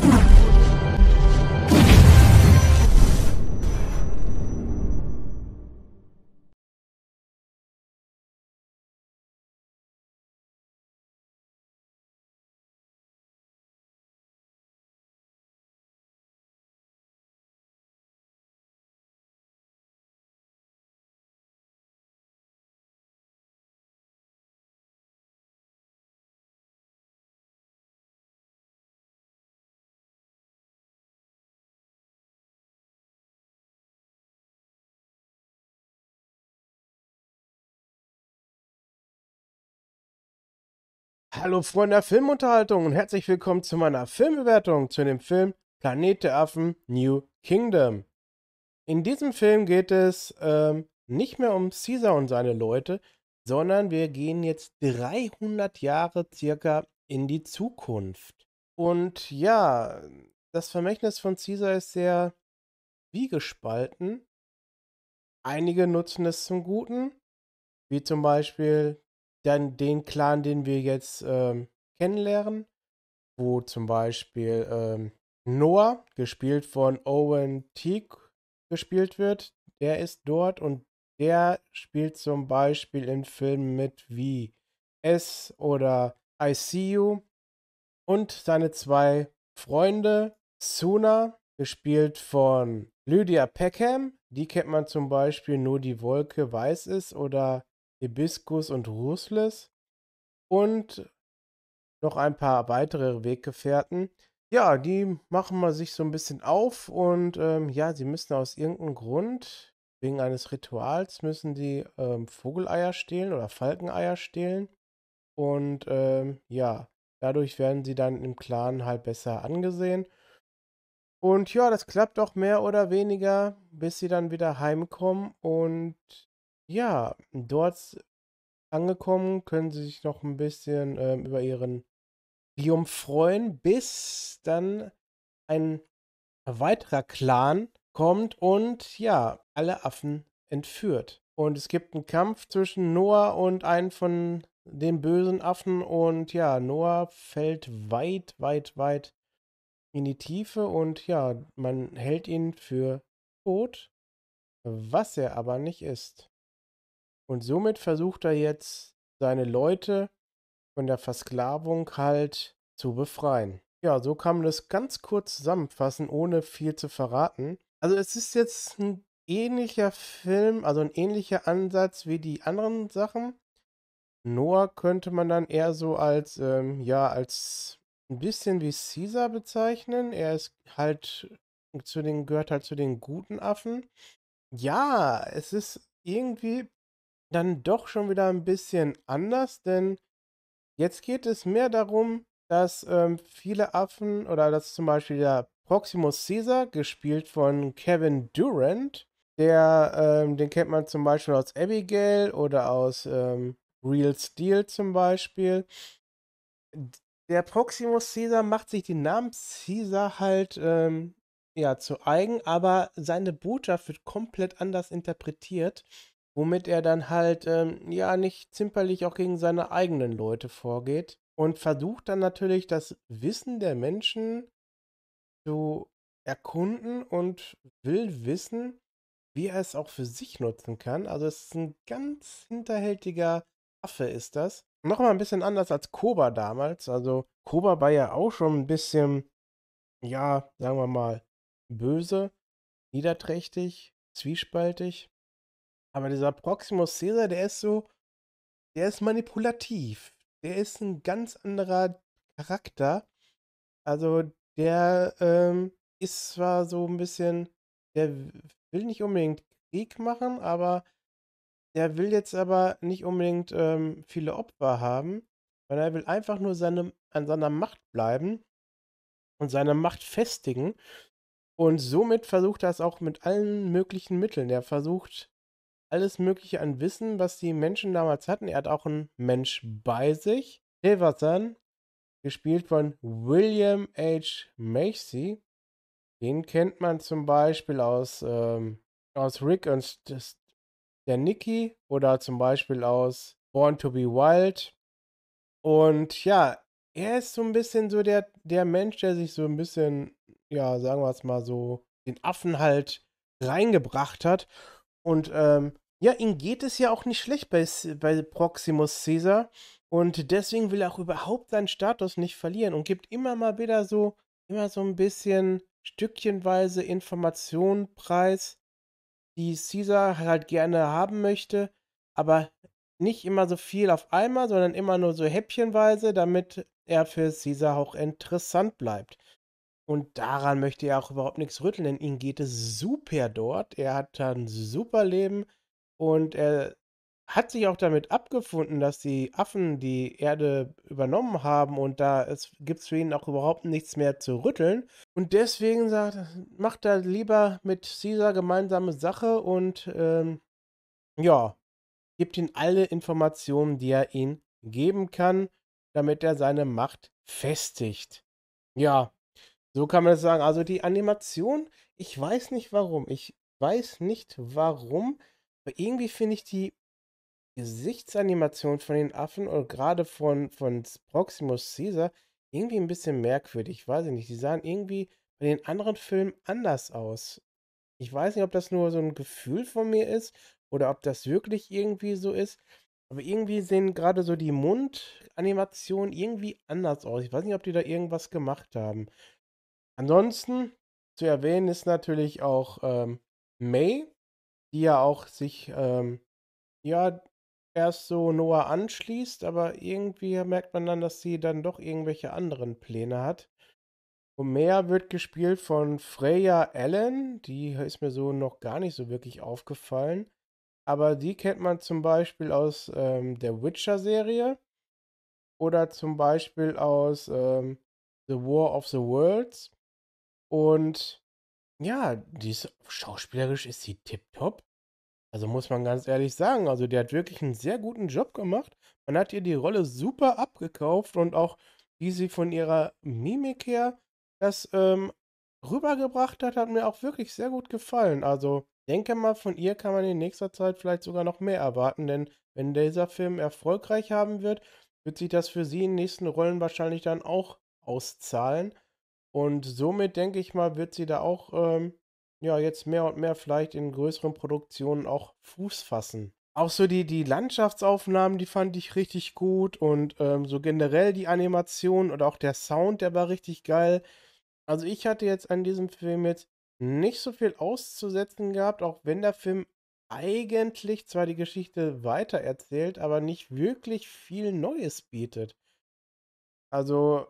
Come on. Hallo Freunde der Filmunterhaltung und herzlich willkommen zu meiner Filmbewertung zu dem Film Planet der Affen New Kingdom. In diesem Film geht es ähm, nicht mehr um Caesar und seine Leute, sondern wir gehen jetzt 300 Jahre circa in die Zukunft. Und ja, das Vermächtnis von Caesar ist sehr wie gespalten. Einige nutzen es zum Guten, wie zum Beispiel dann den Clan, den wir jetzt ähm, kennenlernen, wo zum Beispiel ähm, Noah, gespielt von Owen Teague, gespielt wird. Der ist dort und der spielt zum Beispiel in Filmen mit wie S oder I See You und seine zwei Freunde, Suna, gespielt von Lydia Peckham. Die kennt man zum Beispiel nur die Wolke weiß ist oder Hibiskus und Rusles und noch ein paar weitere Weggefährten. Ja, die machen mal sich so ein bisschen auf und ähm, ja, sie müssen aus irgendeinem Grund, wegen eines Rituals, müssen die ähm, Vogeleier stehlen oder Falkeneier stehlen. Und ähm, ja, dadurch werden sie dann im Clan halt besser angesehen. Und ja, das klappt auch mehr oder weniger, bis sie dann wieder heimkommen und ja, dort angekommen können sie sich noch ein bisschen ähm, über ihren Biom freuen, bis dann ein weiterer Clan kommt und ja, alle Affen entführt. Und es gibt einen Kampf zwischen Noah und einem von den bösen Affen und ja, Noah fällt weit, weit, weit in die Tiefe und ja, man hält ihn für tot, was er aber nicht ist. Und somit versucht er jetzt, seine Leute von der Versklavung halt zu befreien. Ja, so kann man das ganz kurz zusammenfassen, ohne viel zu verraten. Also es ist jetzt ein ähnlicher Film, also ein ähnlicher Ansatz wie die anderen Sachen. Noah könnte man dann eher so als, ähm, ja, als ein bisschen wie Caesar bezeichnen. Er ist halt zu den, gehört halt zu den guten Affen. Ja, es ist irgendwie dann doch schon wieder ein bisschen anders, denn jetzt geht es mehr darum, dass ähm, viele Affen oder dass zum Beispiel der Proximus Caesar, gespielt von Kevin Durant, der, ähm, den kennt man zum Beispiel aus Abigail oder aus ähm, Real Steel zum Beispiel. Der Proximus Caesar macht sich den Namen Caesar halt ähm, ja, zu eigen, aber seine Botschaft wird komplett anders interpretiert womit er dann halt ähm, ja nicht zimperlich auch gegen seine eigenen Leute vorgeht und versucht dann natürlich das Wissen der Menschen zu erkunden und will wissen, wie er es auch für sich nutzen kann. Also es ist ein ganz hinterhältiger Affe ist das. Nochmal ein bisschen anders als Koba damals. Also Koba war ja auch schon ein bisschen, ja, sagen wir mal, böse, niederträchtig, zwiespaltig. Aber dieser Proximus Caesar, der ist so, der ist manipulativ. Der ist ein ganz anderer Charakter. Also der ähm, ist zwar so ein bisschen, der will nicht unbedingt Krieg machen, aber der will jetzt aber nicht unbedingt ähm, viele Opfer haben, weil er will einfach nur seine, an seiner Macht bleiben und seine Macht festigen. Und somit versucht er es auch mit allen möglichen Mitteln. Er versucht alles Mögliche an Wissen, was die Menschen damals hatten. Er hat auch einen Mensch bei sich. Silverson, gespielt von William H. Macy. Den kennt man zum Beispiel aus, ähm, aus Rick und der Nikki oder zum Beispiel aus Born to be Wild. Und ja, er ist so ein bisschen so der, der Mensch, der sich so ein bisschen, ja, sagen wir es mal so, den Affen halt reingebracht hat. Und ähm, ja, ihm geht es ja auch nicht schlecht bei, bei Proximus Caesar und deswegen will er auch überhaupt seinen Status nicht verlieren und gibt immer mal wieder so, immer so ein bisschen stückchenweise Informationen preis, die Caesar halt gerne haben möchte, aber nicht immer so viel auf einmal, sondern immer nur so häppchenweise, damit er für Caesar auch interessant bleibt. Und daran möchte er auch überhaupt nichts rütteln, denn ihm geht es super dort. Er hat ein super Leben. Und er hat sich auch damit abgefunden, dass die Affen die Erde übernommen haben und da gibt es für ihn auch überhaupt nichts mehr zu rütteln. Und deswegen sagt, macht er lieber mit Caesar gemeinsame Sache und ähm, ja, gibt ihm alle Informationen, die er ihm geben kann, damit er seine Macht festigt. Ja, so kann man das sagen. Also die Animation, ich weiß nicht warum. Ich weiß nicht warum aber irgendwie finde ich die Gesichtsanimation von den Affen oder gerade von, von Proximus Caesar irgendwie ein bisschen merkwürdig. Ich Weiß ich nicht. Die sahen irgendwie bei den anderen Filmen anders aus. Ich weiß nicht, ob das nur so ein Gefühl von mir ist oder ob das wirklich irgendwie so ist. Aber irgendwie sehen gerade so die Mundanimationen irgendwie anders aus. Ich weiß nicht, ob die da irgendwas gemacht haben. Ansonsten zu erwähnen ist natürlich auch ähm, May, die ja auch sich, ähm, ja, erst so Noah anschließt, aber irgendwie merkt man dann, dass sie dann doch irgendwelche anderen Pläne hat. Homer wird gespielt von Freya Allen, die ist mir so noch gar nicht so wirklich aufgefallen. Aber die kennt man zum Beispiel aus ähm, der Witcher-Serie oder zum Beispiel aus ähm, The War of the Worlds. Und ja, die ist, schauspielerisch ist sie tipptopp. Also muss man ganz ehrlich sagen, also die hat wirklich einen sehr guten Job gemacht. Man hat ihr die Rolle super abgekauft und auch wie sie von ihrer Mimik her das ähm, rübergebracht hat, hat mir auch wirklich sehr gut gefallen. Also denke mal, von ihr kann man in nächster Zeit vielleicht sogar noch mehr erwarten, denn wenn dieser Film erfolgreich haben wird, wird sich das für sie in den nächsten Rollen wahrscheinlich dann auch auszahlen. Und somit denke ich mal, wird sie da auch ähm, ja jetzt mehr und mehr vielleicht in größeren Produktionen auch Fuß fassen. Auch so die, die Landschaftsaufnahmen, die fand ich richtig gut und ähm, so generell die Animation und auch der Sound, der war richtig geil. Also ich hatte jetzt an diesem Film jetzt nicht so viel auszusetzen gehabt, auch wenn der Film eigentlich zwar die Geschichte weitererzählt, aber nicht wirklich viel Neues bietet. Also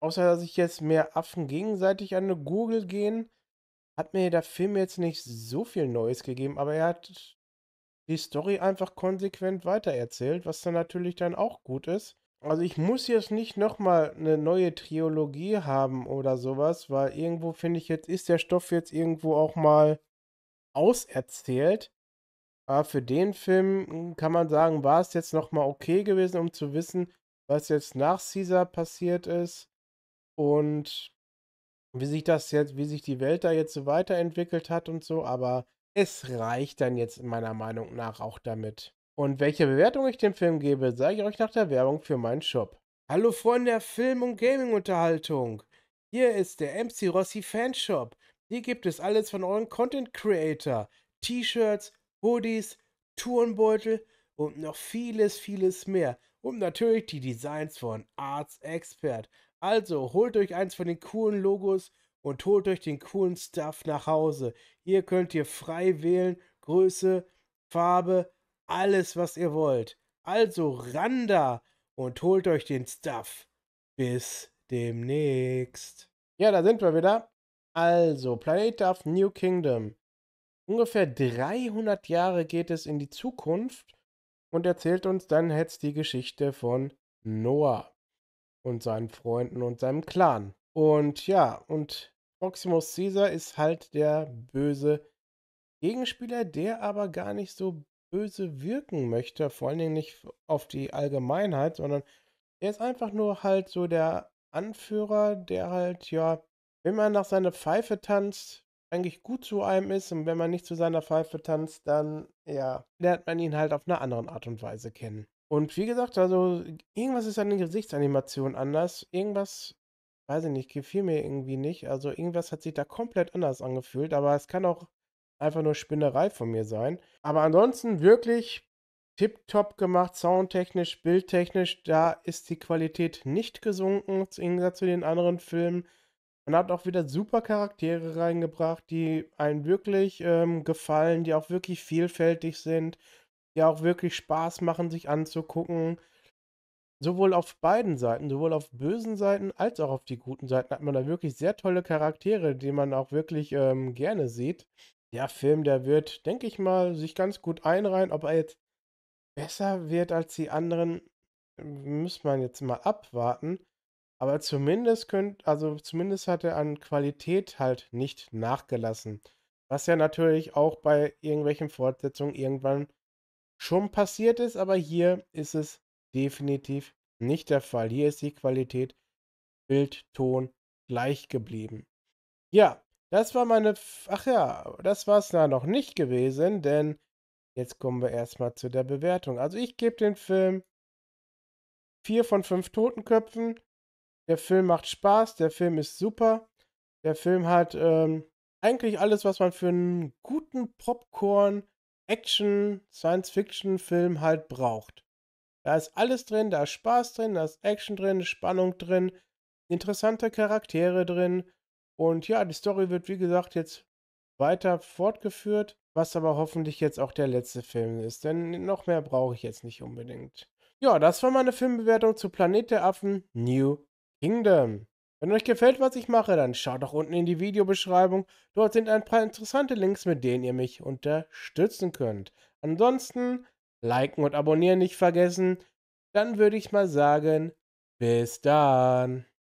außer dass ich jetzt mehr Affen gegenseitig an eine Google gehen, hat mir der Film jetzt nicht so viel Neues gegeben, aber er hat die Story einfach konsequent weitererzählt, was dann natürlich dann auch gut ist. Also ich muss jetzt nicht nochmal eine neue Trilogie haben oder sowas, weil irgendwo finde ich jetzt, ist der Stoff jetzt irgendwo auch mal auserzählt. Aber für den Film hm, kann man sagen, war es jetzt nochmal okay gewesen, um zu wissen, was jetzt nach Caesar passiert ist und wie sich das jetzt, wie sich die Welt da jetzt so weiterentwickelt hat und so, aber es reicht dann jetzt meiner Meinung nach auch damit. Und welche Bewertung ich dem Film gebe, sage ich euch nach der Werbung für meinen Shop. Hallo Freunde der Film- und Gaming-Unterhaltung. Hier ist der MC Rossi Fanshop. Hier gibt es alles von euren Content Creator. T-Shirts, Hoodies, Turnbeutel und noch vieles, vieles mehr. Und natürlich die Designs von Arts Expert. Also holt euch eins von den coolen Logos und holt euch den coolen Stuff nach Hause. Hier könnt ihr frei wählen, Größe, Farbe, alles was ihr wollt. Also ran da und holt euch den Stuff. Bis demnächst. Ja, da sind wir wieder. Also, Planet of New Kingdom. Ungefähr 300 Jahre geht es in die Zukunft und erzählt uns dann jetzt die Geschichte von Noah und seinen Freunden und seinem Clan. Und ja, und Proximus Caesar ist halt der böse Gegenspieler, der aber gar nicht so böse wirken möchte, vor allen Dingen nicht auf die Allgemeinheit, sondern er ist einfach nur halt so der Anführer, der halt, ja, wenn man nach seiner Pfeife tanzt, eigentlich gut zu einem ist und wenn man nicht zu seiner Pfeife tanzt, dann, ja, lernt man ihn halt auf eine andere Art und Weise kennen. Und wie gesagt, also irgendwas ist an den Gesichtsanimationen anders. Irgendwas, weiß ich nicht, gefiel mir irgendwie nicht. Also irgendwas hat sich da komplett anders angefühlt. Aber es kann auch einfach nur Spinnerei von mir sein. Aber ansonsten wirklich tipptopp gemacht, soundtechnisch, bildtechnisch. Da ist die Qualität nicht gesunken, im Gegensatz zu den anderen Filmen. Man hat auch wieder super Charaktere reingebracht, die einen wirklich ähm, gefallen, die auch wirklich vielfältig sind ja auch wirklich Spaß machen, sich anzugucken. Sowohl auf beiden Seiten, sowohl auf bösen Seiten als auch auf die guten Seiten hat man da wirklich sehr tolle Charaktere, die man auch wirklich ähm, gerne sieht. Der Film, der wird, denke ich mal, sich ganz gut einreihen. Ob er jetzt besser wird als die anderen, muss man jetzt mal abwarten. Aber zumindest könnt, also zumindest hat er an Qualität halt nicht nachgelassen. Was ja natürlich auch bei irgendwelchen Fortsetzungen irgendwann schon passiert ist, aber hier ist es definitiv nicht der Fall. Hier ist die Qualität Bild, Ton gleich geblieben. Ja, das war meine. F Ach ja, das war es noch nicht gewesen, denn jetzt kommen wir erstmal zu der Bewertung. Also ich gebe den Film 4 von 5 Totenköpfen. Der Film macht Spaß, der Film ist super. Der Film hat ähm, eigentlich alles, was man für einen guten Popcorn Action-Science-Fiction-Film halt braucht. Da ist alles drin, da ist Spaß drin, da ist Action drin, Spannung drin, interessante Charaktere drin. Und ja, die Story wird wie gesagt jetzt weiter fortgeführt, was aber hoffentlich jetzt auch der letzte Film ist, denn noch mehr brauche ich jetzt nicht unbedingt. Ja, das war meine Filmbewertung zu Planet der Affen New Kingdom. Wenn euch gefällt, was ich mache, dann schaut doch unten in die Videobeschreibung. Dort sind ein paar interessante Links, mit denen ihr mich unterstützen könnt. Ansonsten liken und abonnieren nicht vergessen. Dann würde ich mal sagen, bis dann.